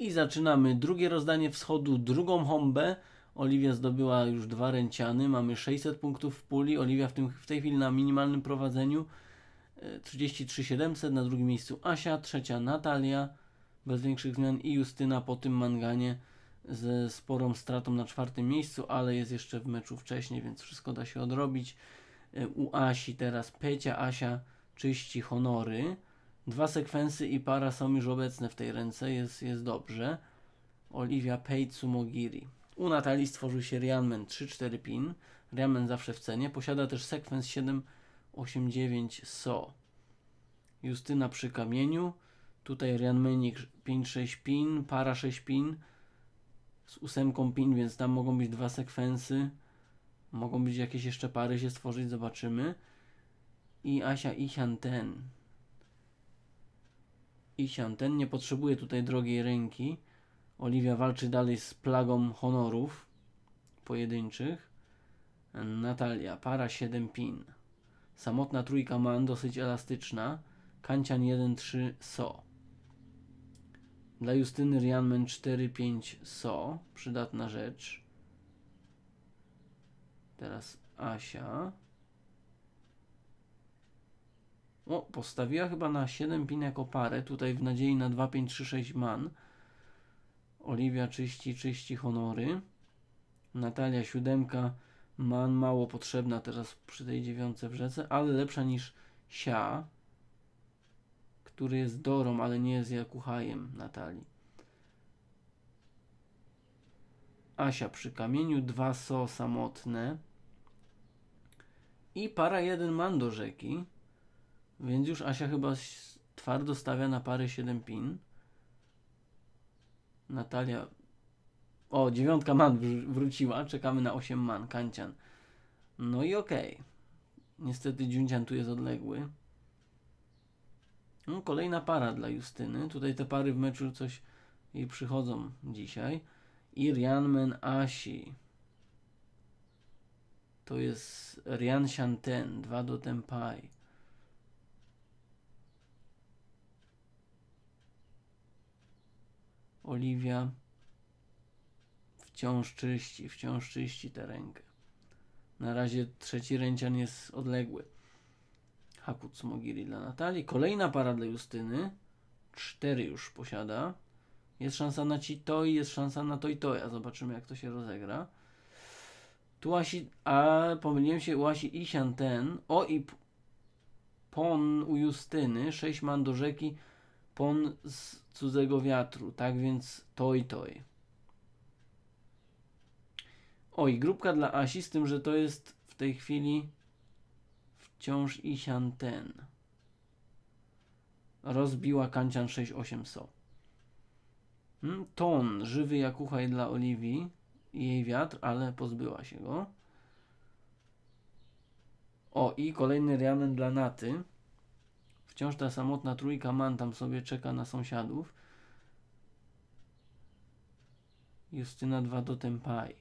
I zaczynamy drugie rozdanie wschodu, drugą hombę. Oliwia zdobyła już dwa ręciany, mamy 600 punktów w puli. Oliwia w, tym, w tej chwili na minimalnym prowadzeniu 33 e, 700, na drugim miejscu Asia, trzecia Natalia, bez większych zmian i Justyna po tym manganie ze sporą stratą na czwartym miejscu, ale jest jeszcze w meczu wcześniej, więc wszystko da się odrobić. E, u Asi teraz Pecia, Asia czyści honory. Dwa sekwencje i para są już obecne w tej ręce, jest, jest dobrze. Olivia Peitsu Mogiri. U Natalii stworzył się Rianmen 3-4 pin. Rianmen zawsze w cenie. Posiada też sekwens 789 SO. Justyna przy kamieniu. Tutaj Rianmenik 5-6 pin, para 6 pin z ósemką pin, więc tam mogą być dwa sekwencje. Mogą być jakieś jeszcze pary się stworzyć, zobaczymy. I Asia Ichian ten. Isian, ten nie potrzebuje tutaj drogiej ręki. Oliwia walczy dalej z plagą honorów pojedynczych. Natalia, para 7 pin. Samotna trójka man, dosyć elastyczna. Kancian 1-3 so. Dla Justyny Rianmen 4-5 so. Przydatna rzecz. Teraz Asia. O, postawiła chyba na 7 pin jako parę, tutaj w nadziei na 2, 5, 3, 6 man. Oliwia czyści, czyści honory. Natalia siódemka, man mało potrzebna teraz przy tej dziewiątce w rzece, ale lepsza niż Sia, który jest Dorą, ale nie jest Jakuchajem Natalii. Asia przy kamieniu, dwa so samotne i para jeden man do rzeki. Więc już Asia chyba twardo stawia na parę 7 pin. Natalia. O, dziewiątka man wr wróciła. Czekamy na 8 man. Kancian. No i okej. Okay. Niestety Dziuncian tu jest odległy. No, kolejna para dla Justyny. Tutaj te pary w meczu coś jej przychodzą dzisiaj. I Rianmen Asi. To jest Rian Shanten, 2 do Tempai. Oliwia wciąż czyści, wciąż czyści tę rękę. Na razie trzeci ręcian jest odległy. Hakut smogiri dla Natalii. Kolejna para dla Justyny. Cztery już posiada. Jest szansa na to i jest szansa na to to i ja. Zobaczymy jak to się rozegra. Tu Asi, a pomyliłem się, Łasi Isian ten, o i pon u Justyny, Sześć man do rzeki, pon z cudzego wiatru, tak więc toj toj. Oj, grupka dla Asi, z tym, że to jest w tej chwili wciąż Isian ten. Rozbiła kancian 68 so. Hmm? Ton, żywy jak uchaj dla Oliwii i jej wiatr, ale pozbyła się go. O, i kolejny riamen dla Naty. Wciąż ta samotna trójka man tam sobie czeka na sąsiadów. Justyna 2 do Tempai.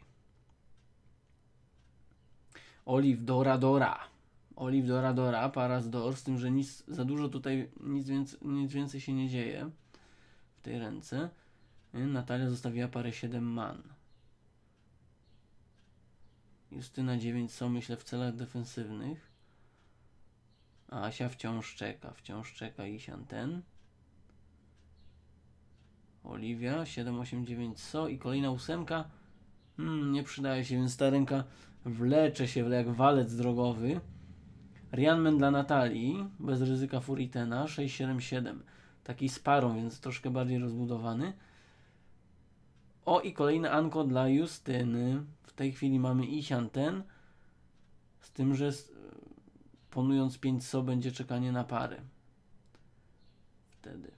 Oliw Dora Dora. Oliw Dora Dora, Paras Dor, z tym, że nic, za dużo tutaj, nic, więcej nic więcej się nie dzieje w tej ręce. Y, Natalia zostawiła parę 7 man. Justyna 9 są, myślę, w celach defensywnych. Asia wciąż czeka, wciąż czeka Isian ten. Oliwia 789 So i kolejna ósemka. Hmm, nie przydaje się, więc ta ręka wlecze się jak walec drogowy. Rianmen dla Natalii, bez ryzyka Furitena, 677. Taki z parą, więc troszkę bardziej rozbudowany. O i kolejne Anko dla Justyny. W tej chwili mamy Isian ten. Z tym, że Ponując 5 so będzie czekanie na pary. Wtedy.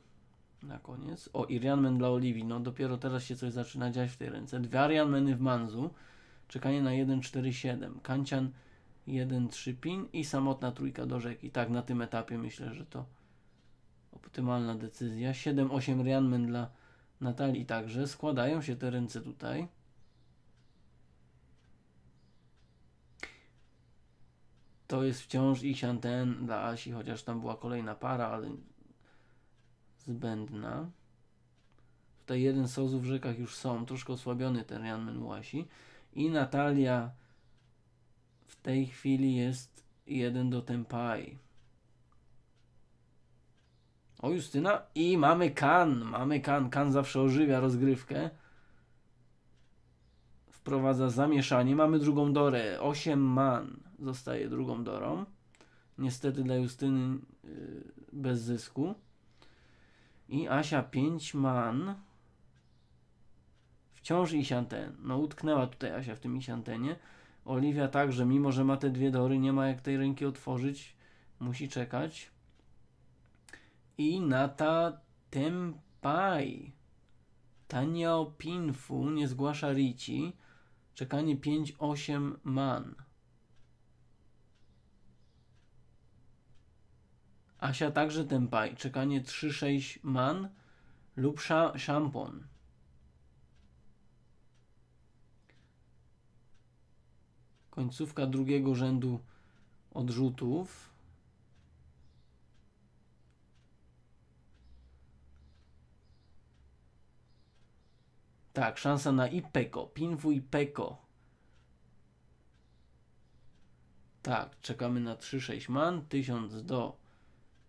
Na koniec. O, Irianmen dla Oliwii. No dopiero teraz się coś zaczyna dziać w tej ręce. Dwie Arianmeny w Manzu. Czekanie na 1,47. Kancian 1,3 pin i samotna trójka do rzeki. Tak, na tym etapie myślę, że to optymalna decyzja. 7-8 Rianmen dla Natalii także. Składają się te ręce tutaj. to jest wciąż ich anten dla Asi, chociaż tam była kolejna para, ale zbędna. Tutaj jeden sozu w rzekach już są, troszkę osłabiony ten Rian Łasi I Natalia w tej chwili jest jeden do Tempai. O Justyna i mamy Kan, mamy Kan, Kan zawsze ożywia rozgrywkę wprowadza zamieszanie. Mamy drugą Dorę. 8 man zostaje drugą Dorą. Niestety dla Justyny yy, bez zysku. I Asia 5 man. Wciąż Isianten. No utknęła tutaj Asia w tym Isiantenie. Oliwia także, mimo że ma te dwie dory, nie ma jak tej ręki otworzyć. Musi czekać. I Nata Tempai. Tania pinfu nie zgłasza Ricci. Czekanie 5-8 man. Asia także tempaj. Czekanie 3-6 man lub sza szampon. Końcówka drugiego rzędu odrzutów. Tak, szansa na Ipeko. Pinwu Ipeko. Tak, czekamy na 3-6 man. 1000 do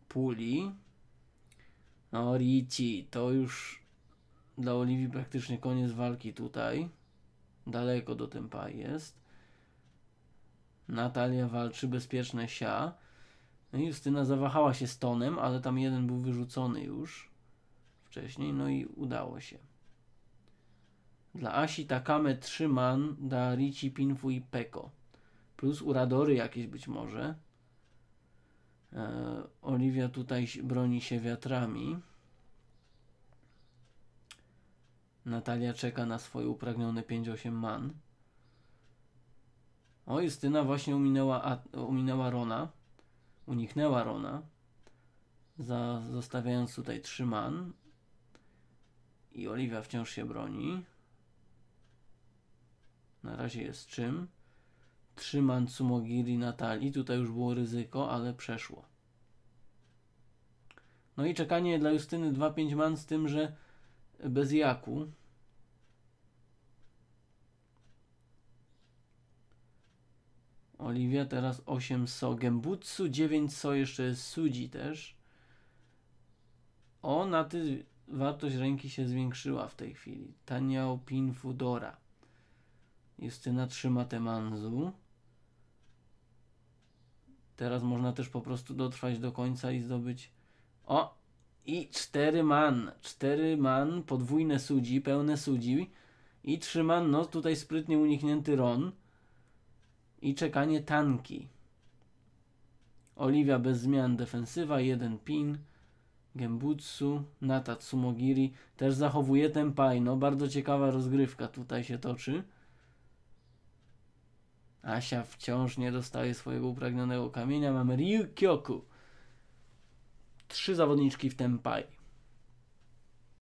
puli. No, Ricci, to już dla Oliwii praktycznie koniec walki tutaj. Daleko do tempa jest. Natalia walczy bezpieczne sia. No Justyna zawahała się z tonem, ale tam jeden był wyrzucony już wcześniej, no i udało się. Dla Asi Takame man da Ricci Pinfu i Peko. Plus Uradory jakieś być może. E, Oliwia tutaj broni się wiatrami. Natalia czeka na swoje upragnione 5-8 man. O, Justyna właśnie uminęła uminęła Rona. Uniknęła Rona. Za, zostawiając tutaj trzy man. I Oliwia wciąż się broni. Na razie jest czym? Trzy Mansumogiri Natali. Tutaj już było ryzyko, ale przeszło. No i czekanie dla Justyny 2-5 man z tym, że bez jaku. Oliwia teraz 8 so gembutsu, 9 so jeszcze jest sudzi też. O, na ty wartość ręki się zwiększyła w tej chwili. Taniao Pinfudora. Justyna trzyma Temanzu. Teraz można też po prostu dotrwać do końca i zdobyć... O! I cztery man. Cztery man, podwójne sudzi, pełne sudzi. I trzy man, no tutaj sprytnie uniknięty Ron. I czekanie tanki. Oliwia bez zmian defensywa, jeden pin. Gembutsu, Nata Tsumogiri też zachowuje ten paj. No bardzo ciekawa rozgrywka tutaj się toczy. Asia wciąż nie dostaje swojego upragnionego kamienia. Mamy Ryukyoku. Trzy zawodniczki w Tempai.